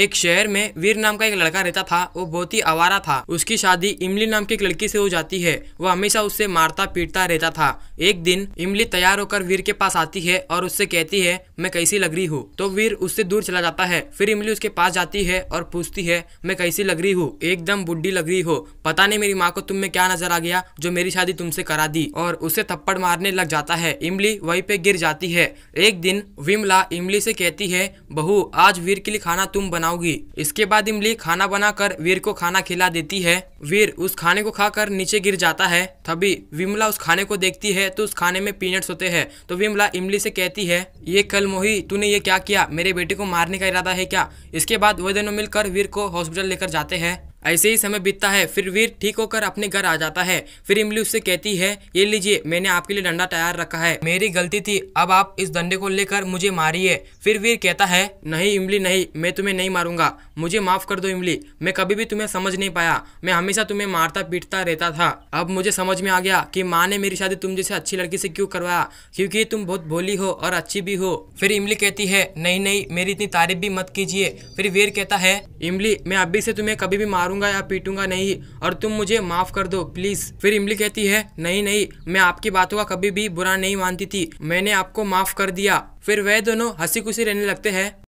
एक शहर में वीर नाम का एक लड़का रहता था वो बहुत ही आवारा था उसकी शादी इमली नाम की एक लड़की से हो जाती है वो हमेशा उससे मारता पीटता रहता था एक दिन इमली तैयार होकर वीर के पास आती है और उससे कहती है मैं कैसी लग रही हूँ तो वीर उससे दूर चला जाता है फिर इमली उसके पास जाती है और पूछती है मैं कैसी लग रही हूँ एकदम बुढ़ी लग रही हो पता नहीं मेरी माँ को तुम में क्या नजर आ गया जो मेरी शादी तुमसे करा दी और उसे थप्पड़ मारने लग जाता है इमली वही पे गिर जाती है एक दिन विमला इमली से कहती है बहू आज वीर के लिए खाना तुम बना बनाऊंगी इसके बाद इमली खाना बनाकर वीर को खाना खिला देती है वीर उस खाने को खाकर नीचे गिर जाता है तभी विमला उस खाने को देखती है तो उस खाने में पीनट्स होते हैं तो विमला इमली से कहती है ये कल मोही तूने ये क्या किया मेरे बेटे को मारने का इरादा है क्या इसके बाद वह दोनों मिलकर वीर को हॉस्पिटल लेकर जाते हैं ऐसे ही समय बीतता है फिर वीर ठीक होकर अपने घर आ जाता है फिर इमली उससे कहती है ये लीजिए मैंने आपके लिए डंडा तैयार रखा है मेरी गलती थी अब आप इस डंडे को लेकर मुझे मारिए फिर वीर कहता है नहीं इमली नहीं मैं तुम्हें नहीं मारूंगा मुझे माफ कर दो इमली मैं कभी भी तुम्हें समझ नहीं पाया मैं हमेशा तुम्हें मारता पीटता रहता था अब मुझे समझ में आ गया की माँ ने मेरी शादी तुम जैसे अच्छी लड़की से क्यूँ करवाया क्यूँकी तुम बहुत भोली हो और अच्छी भी हो फिर इमली कहती है नहीं नहीं मेरी इतनी तारीफ भी मत कीजिए फिर वीर कहता है इमली मैं अभी से तुम्हें कभी भी मार मारूंगा या पीटूंगा नहीं और तुम मुझे माफ़ कर दो प्लीज़ फिर इमली कहती है नहीं नहीं मैं आपकी बातों का कभी भी बुरा नहीं मानती थी मैंने आपको माफ़ कर दिया फिर वह दोनों हंसी खुशी रहने लगते हैं